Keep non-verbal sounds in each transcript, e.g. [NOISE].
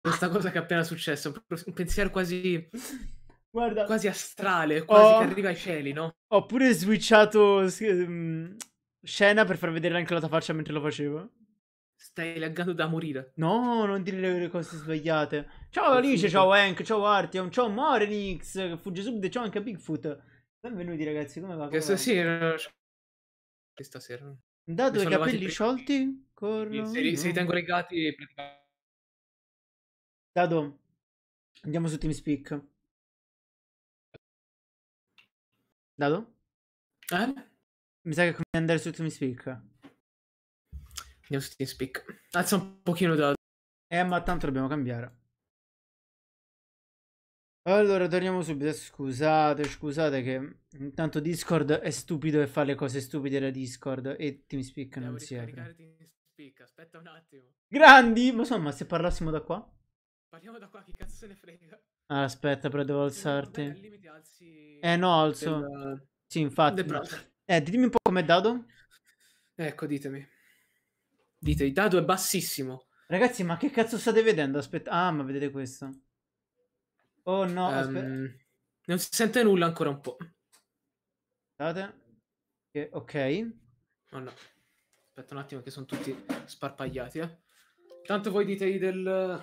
questa cosa che è appena successa, un pensiero quasi Guarda, quasi astrale, quasi ho, che arriva ai cieli, no? Ho pure switchato um, scena per far vedere anche la tua faccia mentre lo facevo. Stai laggando da morire. No, non dire le cose sbagliate. Ciao Alice, ciao Hank, ciao Artyom, ciao Morenix, fugge subito, ciao anche Bigfoot. Benvenuti ragazzi, come va? Come stasera... Stasera... Dato i capelli sciolti, corro... Se li, se li tengo legati praticamente Dado, andiamo su TeamSpeak. Dado? Eh? Mi sa che come andare su TeamSpeak. Andiamo su TeamSpeak. Alza un pochino Dado. Eh, ma tanto dobbiamo cambiare. Allora, torniamo subito. Scusate, scusate che intanto Discord è stupido e fa le cose stupide da Discord e TeamSpeak Devo non si apre. TeamSpeak, aspetta un attimo. Grandi! Ma insomma, se parlassimo da qua? Parliamo da qua, che cazzo se ne frega. Ah, aspetta, però devo alzarti. Al limite alzi... Eh no, alzo. Del... Sì, infatti. Del... Eh, dimmi un po' com'è dado. Ecco, ditemi. Dite, il dado è bassissimo. Ragazzi, ma che cazzo state vedendo? Aspetta. Ah, ma vedete questo. Oh no, um, ehm, aspetta. Non si sente nulla ancora un po'. Aspettate. Eh, ok. Oh no. Aspetta un attimo che sono tutti sparpagliati, eh. Tanto voi ditevi del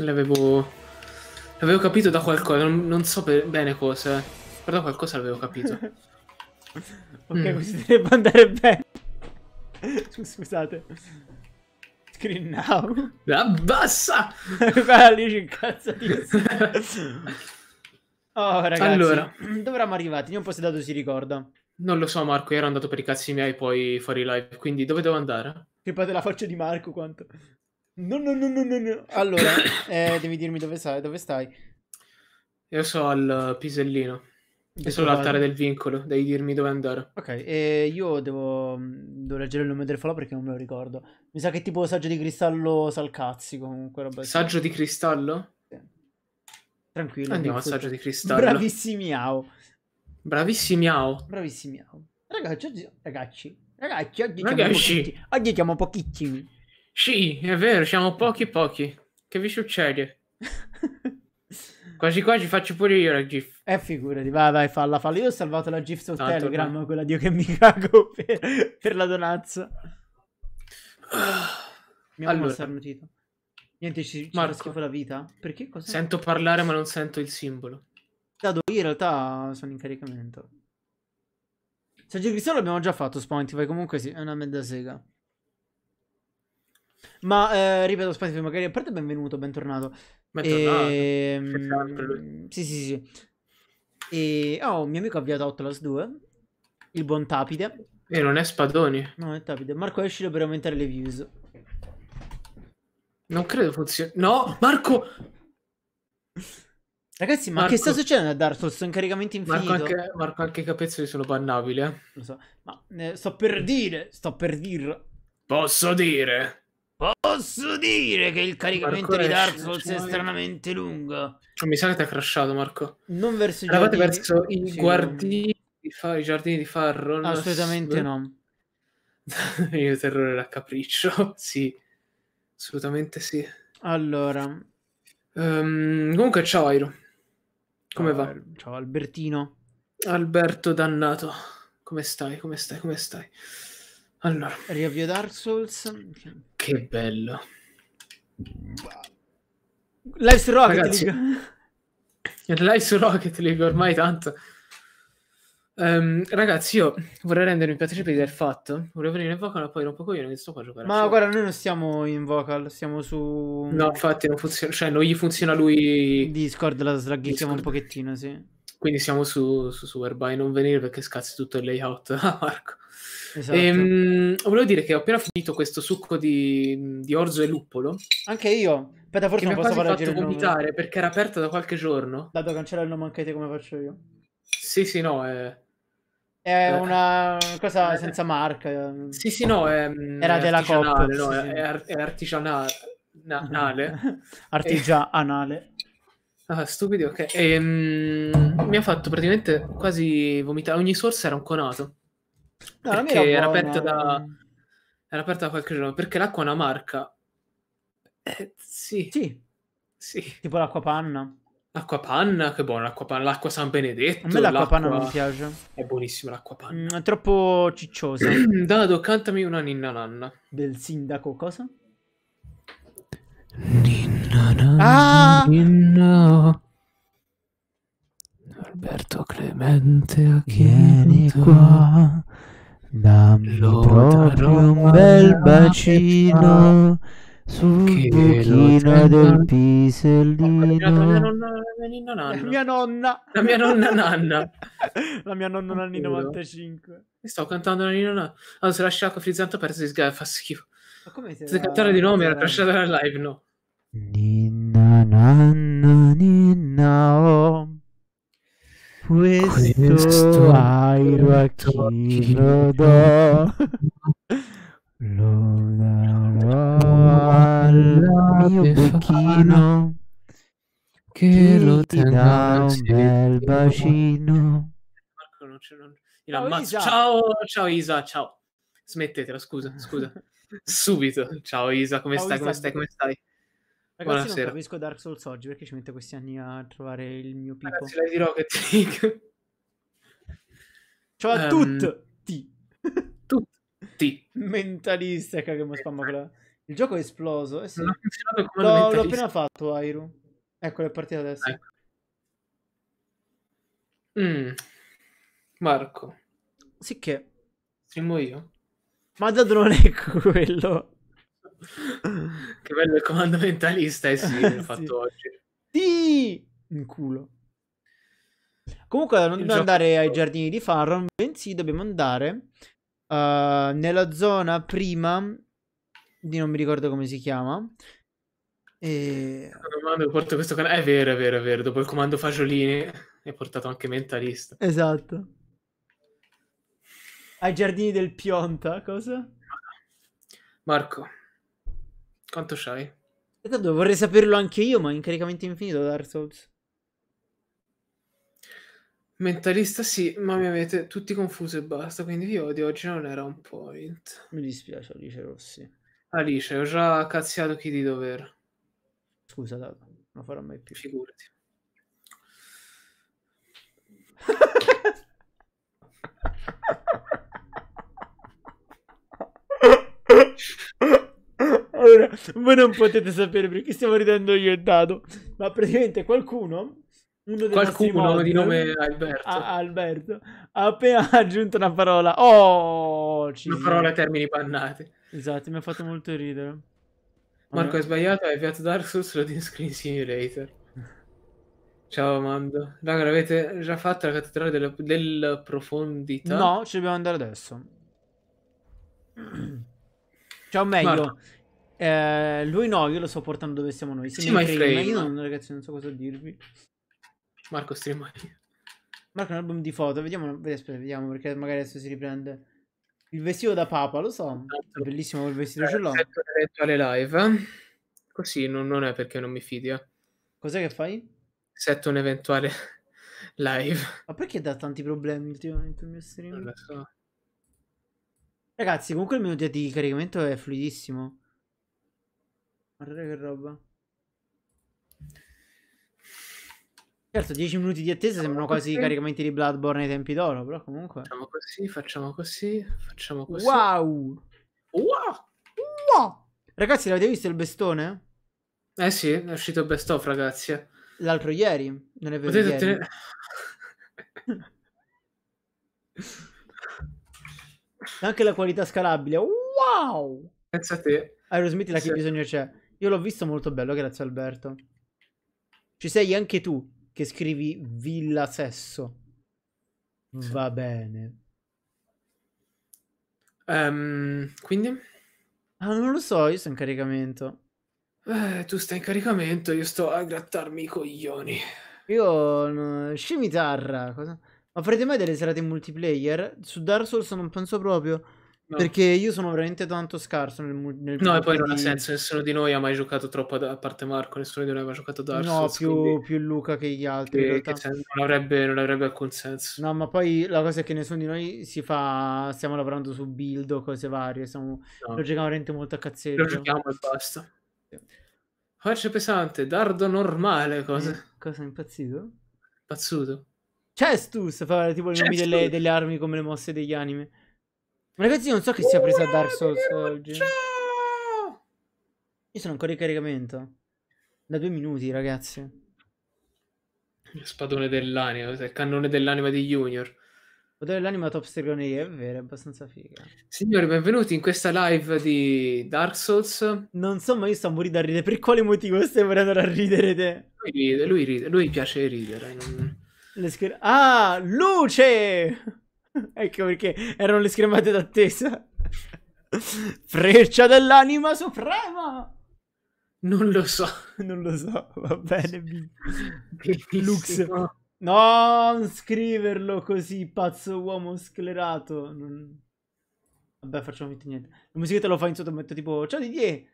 L'avevo, l'avevo capito da qualcosa, non, non so per, bene cosa, però da qualcosa l'avevo capito. [LAUGHS] ok, mm. questo dovrebbe andare bene. [LAUGHS] Scusate. Screen now. Abbassa! [LAUGHS] lì c'è incazzatissimo. oh, ragazzi. Allora. Dove eravamo arrivati? Non un se dato si ricorda. Non lo so, Marco, io ero andato per i cazzi miei poi fuori live, quindi dove devo andare? Che fate la faccia di Marco quanto. No, no, no, no, no. [COUGHS] Allora, eh, devi dirmi dove stai, dove stai. Io sono al pisellino. Io sono l'altare del vincolo, devi dirmi dove andare. Ok, e io devo, mm, devo leggere il nome del falò perché non me lo ricordo. Mi sa che tipo saggio di cristallo salcazzi comunque. Roba saggio di cristallo? Sì. Tranquillo. Andiamo al saggio di cristallo. Bravissimi Ao. Bravissimi Ao. Bravissimi Ao. Ragazzi, ragazzi, ragazzi, Oggi siamo pochissimi. Sì, è vero, siamo pochi pochi. Che vi succede? [LAUGHS] quasi quasi faccio pure io la GIF. Eh, figurati, vai, vai, falla, falla. Io ho salvato la GIF su Tanto Telegram, no. quella di io che mi cago [LAUGHS] per, per la donanza. [SIGHS] mi allora. starnutito. Niente, ci, ci Marco, schifo la vita. Perché cosa? Sento parlare ma non sento il simbolo. Dato, io in realtà sono in caricamento. Saggio Cristiano l'abbiamo già fatto, Spawnty, vai comunque sì, è una mezza sega. Ma eh, ripeto, Spotify, magari a parte benvenuto, bentornato. Bentornato. Ehm, e... Sì, sì, sì. E oh, un mio amico ha avviato Outlast 2, il buon Tapide. E non è Spadoni. No, è Tapide. Marco è uscito per aumentare le views. Non credo funzioni. No, Marco! Ragazzi, ma Marco... che sta succedendo a Dark Souls? Sono caricamenti infiniti. Marco anche, Marco anche i capezzoli sono bannabili, eh? Lo so, ma eh, sto per dire, sto per dire. Posso dire Posso dire che il caricamento Marco di Dark Souls è stranamente lungo. Cioè, mi sa che ti ha crashato, Marco. Non verso i giardini. verso i, sì, guardini di fa- i giardini di Farron. Assolutamente no. [LAUGHS] Io terrore da capriccio, [LAUGHS] sì. Assolutamente sì. Allora. Um, comunque, ciao Airo. Come ciao, va? Ciao Albertino. Alberto dannato. Come stai? Come stai? Come stai? Allora. Riavvio Dark Souls. Che bello. Live su Rocket Ragazzi, League. [LAUGHS] Live su Rocket League ormai tanto. Um, ragazzi, io vorrei rendermi partecipi del fatto. Vorrei venire in vocal, ma poi rompo coglione che sto qua a giocare. Ma guarda, noi non stiamo in vocal, siamo su. No, infatti, non funziona. Cioè, non gli funziona lui. Discord la slaghizziamo un pochettino, sì. Quindi siamo su, su Superby. Non venire perché scazzi tutto il layout, [LAUGHS] Marco. Esatto. Ehm, volevo dire che ho appena finito questo succo di, di orzo e luppolo. Anche io. Aspetta, forse non mi ha fatto vomitare perché era aperto da qualche giorno. Dato cancella il nome anche te come faccio io. Sì, sì, no, è... È eh. una cosa eh. senza marca. Ehm, sì, sì, no, è, mm, era è della Coppa. No, sì, sì. È, ar- è artigianale. Na- [LAUGHS] Artigianale. Ah, stupido, ok. E, mm, mi ha fatto praticamente quasi vomitare. Ogni source era un conato. No, era, era aperta da, ehm. era aperta da qualche giorno, perché l'acqua è una marca. Eh, sì. sì. Sì. Tipo l'acqua panna. L'acqua panna, che buona l'acqua panna, l'acqua San Benedetto. A me l'acqua, l'acqua... panna non piace. È buonissima l'acqua panna. Mm, è troppo cicciosa. Dado, [CLEARS THROAT] cantami una ninna nanna. Del sindaco cosa? Ninna nanna. Ah! Ninna. Alberto Clemente, a vieni qua. Dammi proprio un bel bacino sul buchino del pisellino. La mia nonna. La mia nonna nanna. La mia nonna nanni 95. Stavo cantando la nanni nonna. Allora ah, se la sciacco frizzante perso di sgare fa schifo. Ma come se cantare di nome era trasciata la live, no? Ninna nanna ninna oh. Questo, questo airo a chi lo do lo darò al mio bocchino che lo tenga un bel bacino ciao, ciao ciao Isa ciao smettetela scusa scusa [LAUGHS] subito ciao Isa come ciao, stai come stai come stai Ragazzi, Buonasera. non capisco Dark Souls oggi perché ci metto questi anni a trovare il mio picco. Ce la dirò che ti Ciao a um... Ehm, tutti! tutti! Mentalista, cagamo spamma quella... Il gioco è esploso. Eh sì. Non ha funzionato come no, L'ho appena fatto, Airu. Ecco, è partita adesso. Ecco. Mm. Marco. Sì che... io? Ma dato non è [LAUGHS] quello che bello il comando mentalista eh sì, l'ho [LAUGHS] fatto oggi. Sì! In culo. Comunque non dobbiamo andare ai giardini di Farron, bensì dobbiamo andare uh, nella zona prima di non mi ricordo come si chiama. E... Porto questo canale. È vero, è vero, è vero. Dopo il comando Fagiolini è portato anche Mentalista. Esatto. Ai giardini del Pionta, cosa? Marco, quanto c'hai? E vorrei saperlo anche io, ma in caricamento infinito Dark Souls. Mentalista sì, ma mi avete tutti confuso e basta, quindi io odio, oggi non era un point. Mi dispiace Alice Rossi. Alice, ho già cazziato chi di dover. Scusa, Dato, non farò mai più. Figurati. Allora, voi non potete sapere perché stiamo ridendo io e Dado, ma praticamente qualcuno uno Qualcuno di nome Alberto. A- Alberto. ha appena [LAUGHS] aggiunto una parola. Oh, ci una parola a termini bannati. Esatto, mi ha fatto molto ridere. Marco, hai sbagliato, hai avviato Dark Souls lo Dean Screen Simulator. Ciao Mando. Raga, l'avete già fatto la cattedrale della, della profondità? No, ci dobbiamo andare adesso. [CLEARS THROAT] Ciao, meglio. Marco. Eh, lui no, io lo sto portando dove siamo noi. Sì, ma Io non, ragazzi, non so cosa dirvi. Marco streama Marco è un album di foto. Vediamo, aspetta, vediamo perché magari adesso si riprende. Il vestito da papa, lo so. È esatto. bellissimo quel vestito, eh, ce l'ho. Setto live. Così non, non, è perché non mi fidi. Eh. Cos'è che fai? Setto un eventuale [LAUGHS] live. Ma perché dà tanti problemi ultimamente il mio stream? Non lo so. Ragazzi, comunque il mio di caricamento è fluidissimo. Guardate che roba. Certo, 10 minuti di attesa facciamo sembrano quasi i caricamenti di Bloodborne ai tempi d'oro, però comunque... Facciamo così, facciamo così, facciamo così. Wow! Wow! wow! Ragazzi, l'avete visto il bestone? Eh sì, è uscito il best off, ragazzi. L'altro ieri, non è vero Potete ieri. Tenere... [LAUGHS] Anche la qualità scalabile. Wow! Pensa a te. Aerosmith, la che sì. bisogno c'è. Io l'ho visto molto bello, grazie Alberto. Ci sei anche tu che scrivi Villa Sesso. Sì. Va bene. Um, quindi? Ah, non lo so, io sto in caricamento. Eh, tu stai in caricamento, io sto a grattarmi i coglioni. Io... No, scimitarra, cosa? Ma farete mai delle serate in multiplayer? Su Dark Souls non penso proprio. Perché io sono veramente tanto scarso nel, nel No, e poi non ha senso, nessuno di noi ha mai giocato troppo, a parte Marco, nessuno di noi ha mai giocato Dark No, Souls, più, più, Luca che gli altri. Che, che non, avrebbe, non, avrebbe, alcun senso. No, ma poi la cosa è che nessuno di noi si fa... Stiamo lavorando su build o cose varie, siamo... no. lo giochiamo veramente molto a cazzeggio. Lo giochiamo e basta. Sì. pesante, dardo normale, cosa? Eh, cosa, impazzito? Impazzuto. Cestus, fa tipo i nomi delle, delle armi come le mosse degli anime. Ragazzi, non so che sia presa Dark Souls oggi. Io sono ancora in caricamento. Da due minuti, ragazzi. Il spadone dell'anima, il cannone dell'anima di Junior. Odore dell'anima top stregoneria, è vero, è abbastanza figa. Signori, benvenuti in questa live di Dark Souls. Non so, ma io sto morendo a ridere. Per quale motivo stai morendo a ridere te? Lui ride, lui, ride, lui piace ridere. Non... Scher- ah, luce! [LAUGHS] ecco perché erano le schermate d'attesa. Freccia dell'anima suprema! Non lo so, non lo so, va bene. [LAUGHS] Lux. No, non scriverlo così, pazzo uomo sclerato. Non... Vabbè, facciamo finta niente. La musichetta lo fa in sotto, metto tipo, ciao Didier! Eh,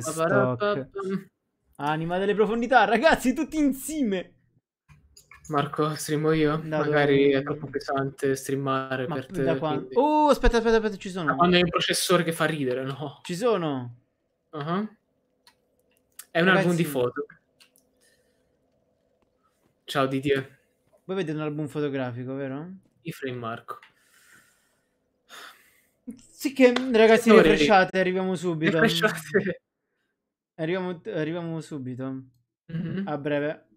stock. Anima delle profondità, ragazzi, tutti insieme. Marco, streamo io? Da Magari dove... è troppo pesante streamare Ma per te. Quando... Oh, aspetta, aspetta, aspetta, ci sono. Da quando hai un processore che fa ridere, no? Ci sono. Uh -huh. È un Ragazzi... album di foto. Ciao Didier. Voi vedete un album fotografico, vero? I frame Marco. Sì che, ragazzi, refresciate, arriviamo subito. Refresciate. Arriviamo, arriviamo subito. Mm-hmm. A breve.